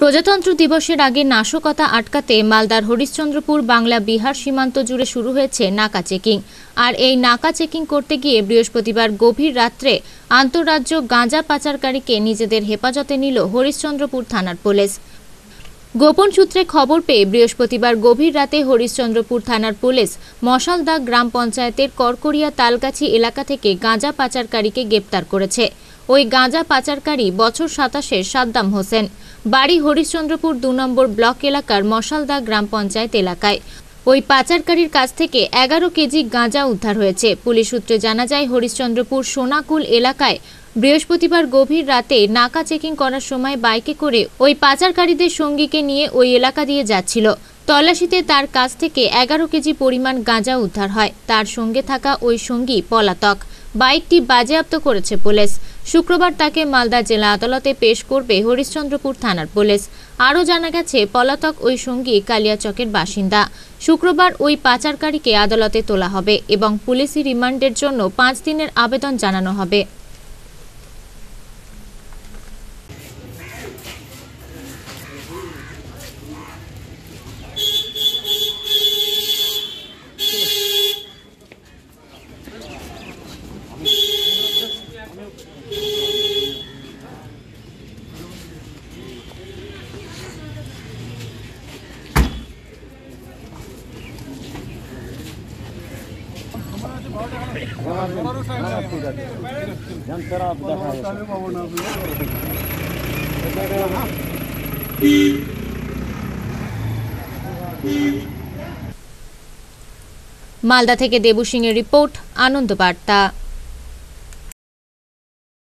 প্রজাতন্ত্র দিবসের আগে নাশকতা আটকাতে মালদার হরিশ্চন্দ্রপুর বাংলা বিহার সীমান্ত জুড়ে শুরু হয়েছে নাকা চেকিং আর এই নাকা চেকিং করতে গিয়ে বৃহস্পতিবার গভীর রাত্রে আন্তঃরাজ্য গাঁজা পাচারকারীকে নিজেদের হেফাজতে নিল হরিশ্চন্দ্রপুর থানার পুলিশ গোপন সূত্রে খবর পেয়ে বৃহস্পতিবার গভীর রাতে হরিশ্চন্দ্রপুর থানার পুলিশ মশালদা গ্রাম পঞ্চায়েতের করকরিয়া তালগাছি এলাকা থেকে গাঁজা পাচারকারীকে গ্রেপ্তার করেছে ওই গাঁজা পাচারকারী বছর সাতাশের সাদ্দাম হোসেন বাড়ি হরিশ্চন্দ্রপুর দু নম্বর ব্লক এলাকার মশালদা গ্রাম পঞ্চায়েত এলাকায় ওই পাচারকারীর কাছ থেকে এগারো কেজি গাঁজা উদ্ধার হয়েছে পুলিশ সূত্রে জানা যায় হরিশ্চন্দ্রপুর সোনাকুল এলাকায় বৃহস্পতিবার গভীর রাতে নাকা চেকিং করার সময় বাইকে করে ওই পাচারকারীদের সঙ্গীকে নিয়ে ওই এলাকা দিয়ে যাচ্ছিল তল্লাশিতে তার কাছ থেকে এগারো কেজি পরিমাণ গাঁজা উদ্ধার হয় তার সঙ্গে থাকা ওই সঙ্গী পলাতক বাইকটি বাজেয়াপ্ত করেছে পুলিশ শুক্রবার তাকে মালদা জেলা আদালতে পেশ করবে হরিশ্চন্দ্রপুর থানার পুলিশ আরও জানা গেছে পলাতক ওই সঙ্গী কালিয়াচকের বাসিন্দা শুক্রবার ওই পাচারকারীকে আদালতে তোলা হবে এবং পুলিশি রিমান্ডের জন্য পাঁচ দিনের আবেদন জানানো হবে মালদা থেকে দেবু সিং এর রিপোর্ট আনন্দ বার্তা